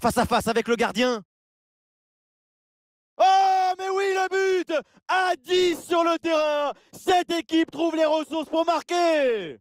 face à face avec le gardien. Oh, mais oui, le but À 10 sur le terrain, cette équipe trouve les ressources pour marquer